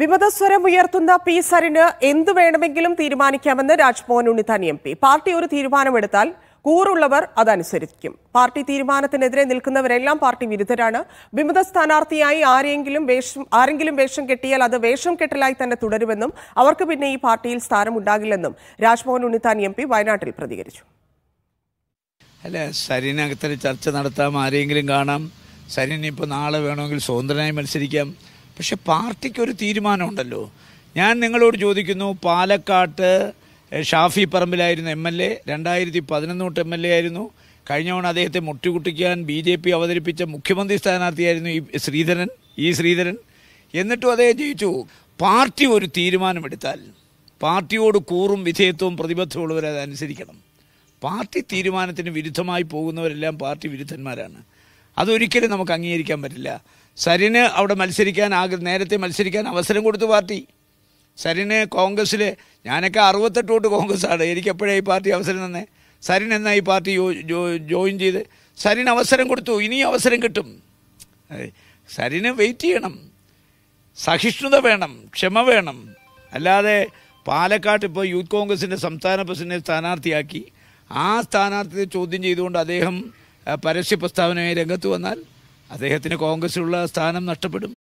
വിമതസ്വരം ഉയർത്തുന്ന പി സറിന് എന്തു വേണമെങ്കിലും തീരുമാനിക്കാമെന്ന് Rajmohan Unnithan M P party ഒരു തീരുമാനമെടുത്താൽ കൂറുള്ളവർ അതനുസരിക്കും പാർട്ടി തീരുമാനത്തിനെതിരെ നിൽക്കുന്നവരെല്ലാം പാർട്ടി വിരുദ്ധരാണ് വിമത സ്ഥാനാർത്ഥിയായി ആരെങ്കിലും വേഷം ആരെങ്കിലും വേഷം കെട്ടിയാൽ അത് വേഷം കെട്ടലായി തന്നെ തുടരുമെന്നും അവർക്ക് പിന്നെ ഈ പാർട്ടിയിൽ സ്ഥാനമുണ്ടാകില്ലെന്നും രാജ്മോഹൻ ഉണ്ണിത്താൻ എം പി വയനാട്ടിൽ പ്രതികരിച്ചു അല്ല സരിനകത്തൊരു ചർച്ച നടത്താം ആരെങ്കിലും കാണാം സരിനിപ്പോൾ നാളെ വേണമെങ്കിൽ സ്വതന്ത്രനായി മത്സരിക്കാം പക്ഷെ പാർട്ടിക്കൊരു തീരുമാനമുണ്ടല്ലോ ഞാൻ നിങ്ങളോട് ചോദിക്കുന്നു പാലക്കാട്ട് ഷാഫി പറമ്പിലായിരുന്നു എം എൽ എ രണ്ടായിരത്തി പതിനൊന്ന് തൊട്ട് എം എൽ എ ആയിരുന്നു കഴിഞ്ഞ തവണ അദ്ദേഹത്തെ മുട്ടുകുട്ടിക്കാൻ ബി ജെ പി അവതരിപ്പിച്ച മുഖ്യമന്ത്രി സ്ഥാനാർത്ഥിയായിരുന്നു ഈ ശ്രീധരൻ ഈ ശ്രീധരൻ എന്നിട്ടും അദ്ദേഹം ജയിച്ചു പാർട്ടി ഒരു തീരുമാനമെടുത്താൽ പാർട്ടിയോട് കൂറും വിധേയത്വവും പ്രതിബദ്ധമുള്ളവരെ അതനുസരിക്കണം പാർട്ടി തീരുമാനത്തിന് വിരുദ്ധമായി പോകുന്നവരെല്ലാം പാർട്ടി വിരുദ്ധന്മാരാണ് അതൊരിക്കലും നമുക്ക് അംഗീകരിക്കാൻ പറ്റില്ല സരിന് അവിടെ മത്സരിക്കാൻ ആഗ്ര നേരത്തെ മത്സരിക്കാൻ അവസരം കൊടുത്തു പാർട്ടി സരിന് കോൺഗ്രസ്സിൽ ഞാനൊക്കെ അറുപത്തെട്ട് വോട്ട് കോൺഗ്രസ്സാണ് എനിക്ക് ഈ പാർട്ടി അവസരം തന്നെ സരിൻ എന്ന ഈ പാർട്ടി ജോയിൻ ചെയ്ത് സരിന് അവസരം കൊടുത്തു ഇനി അവസരം കിട്ടും സരിന് വെയിറ്റ് ചെയ്യണം സഹിഷ്ണുത വേണം ക്ഷമ വേണം അല്ലാതെ പാലക്കാട്ട് ഇപ്പോൾ യൂത്ത് കോൺഗ്രസിൻ്റെ സംസ്ഥാന പ്രസിഡന്റ് സ്ഥാനാർത്ഥിയാക്കി ആ സ്ഥാനാർത്ഥിയെ ചോദ്യം ചെയ്തുകൊണ്ട് അദ്ദേഹം പരസ്യ പ്രസ്താവനയായി രംഗത്ത് വന്നാൽ അദ്ദേഹത്തിന് കോൺഗ്രസിലുള്ള സ്ഥാനം നഷ്ടപ്പെടും